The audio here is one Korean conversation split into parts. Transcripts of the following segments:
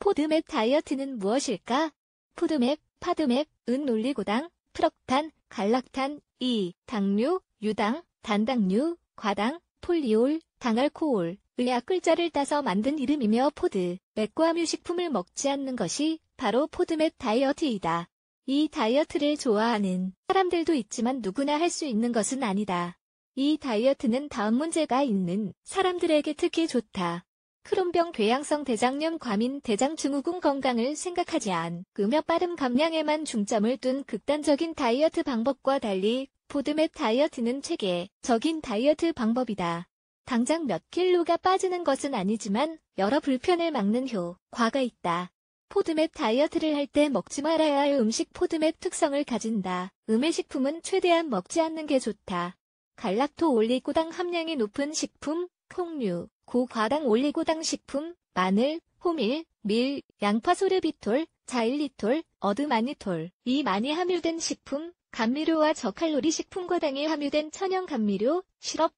포드맵 다이어트는 무엇일까? 포드맵, 파드맵, 은놀리고당, 프럭탄, 갈락탄, 이, 당류, 유당, 단당류, 과당, 폴리올, 당알코올, 의약 글자를 따서 만든 이름이며 포드, 맥과 뮤식품을 먹지 않는 것이 바로 포드맵 다이어트이다. 이 다이어트를 좋아하는 사람들도 있지만 누구나 할 수 있는 것은 아니다. 이 다이어트는 다음 문제가 있는 사람들에게 특히 좋다. 크론병 궤양성 대장염 과민 대장 증후군 건강을 생각하지 않으며 빠른 감량에만 중점을 둔 극단적인 다이어트 방법과 달리 포드맵 다이어트는 체계적인 다이어트 방법이다. 당장 몇 킬로가 빠지는 것은 아니지만 여러 불편을 막는 효과가 있다. 포드맵 다이어트를 할 때 먹지 말아야 할 음식 포드맵 특성을 가진다. 음의 식품은 최대한 먹지 않는 게 좋다. 갈락토 올리고당 함량이 높은 식품, 콩류, 고과당 올리고당 식품, 마늘, 호밀, 밀, 양파 소르비톨, 자일리톨, 어드마니톨. 이 많이 함유된 식품, 감미료와 저칼로리 식품과당에 함유된 천연 감미료, 시럽,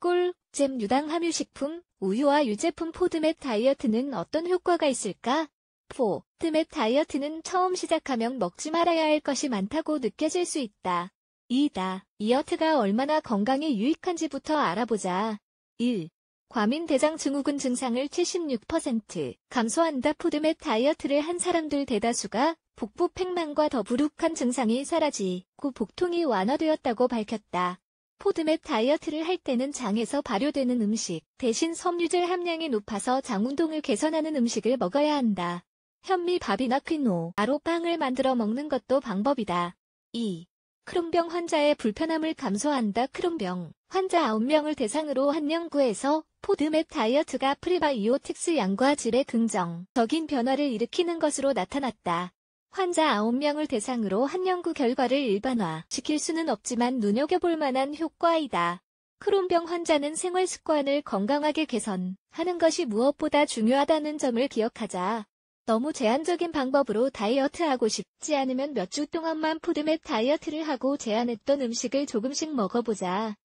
꿀, 잼 유당 함유 식품, 우유와 유제품 포드맵 다이어트는 어떤 효과가 있을까? 포드맵 다이어트는 처음 시작하면 먹지 말아야 할 것이 많다고 느껴질 수 있다. 2다. 이어트가 얼마나 건강에 유익한지부터 알아보자. 1. 과민대장 증후군 증상을 76% 감소한다 푸드맵 다이어트를 한 사람들 대다수가 복부 팽만과 더부룩한 증상이 사라지고 복통이 완화되었다고 밝혔다. 포드맵 다이어트를 할 때는 장에서 발효되는 음식 대신 섬유질 함량이 높아서 장 운동을 개선하는 음식을 먹어야 한다. 현미밥이나 퀸노 아로빵을 만들어 먹는 것도 방법이다. 2. 크롬병 환자의 불편함을 감소한다. 크롬병 환자 9명을 대상으로 한 연구에서 포드맵 다이어트가 프리바이오틱스 양과 질의 긍정적인 변화를 일으키는 것으로 나타났다. 환자 9명을 대상으로 한 연구 결과를 일반화시킬 수는 없지만 눈여겨볼 만한 효과이다. 크롬병 환자는 생활 습관을 건강하게 개선하는 것이 무엇보다 중요하다는 점을 기억하자. 너무 제한적인 방법으로 다이어트하고 싶지 않으면 몇 주 동안만 푸드맵 다이어트를 하고 제한했던 음식을 조금씩 먹어보자.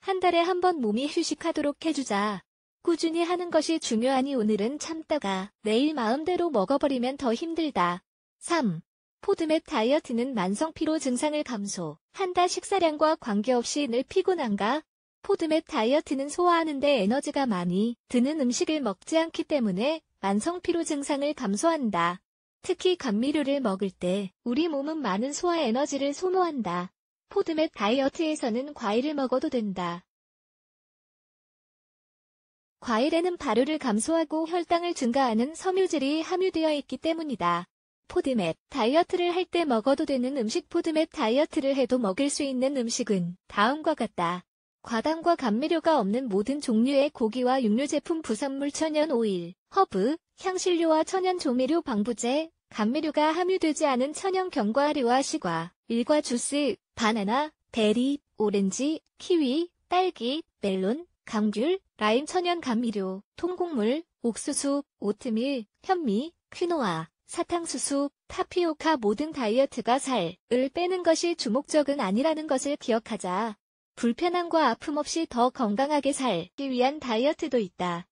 한 달에 한 번 몸이 휴식하도록 해주자. 꾸준히 하는 것이 중요하니 오늘은 참다가 내일 마음대로 먹어버리면 더 힘들다. 3. 포드맵 다이어트는 만성피로 증상을 감소, 한다 식사량과 관계없이 늘 피곤한가, 포드맵 다이어트는 소화하는데 에너지가 많이 드는 음식을 먹지 않기 때문에 만성 피로 증상을 감소한다. 특히 감미료를 먹을 때 우리 몸은 많은 소화 에너지를 소모한다. 포드맵 다이어트에서는 과일을 먹어도 된다. 과일에는 발효를 감소하고 혈당을 증가하는 섬유질이 함유되어 있기 때문이다. 포드맵 다이어트를 할 때 먹어도 되는 음식 포드맵 다이어트를 해도 먹을 수 있는 음식은 다음과 같다. 과당과 감미료가 없는 모든 종류의 고기와 육류 제품 부산물 천연 오일, 허브, 향신료와 천연 조미료 방부제, 감미료가 함유되지 않은 천연 견과류와 시과, 일과 주스, 바나나, 베리, 오렌지, 키위, 딸기, 멜론, 감귤, 라임 천연 감미료, 통곡물, 옥수수, 오트밀, 현미, 퀴노아, 사탕수수, 타피오카 모든 다이어트가 살을 빼는 것이 주목적은 아니라는 것을 기억하자. 불편함과 아픔 없이 더 건강하게 살기 위한 다이어트도 있다.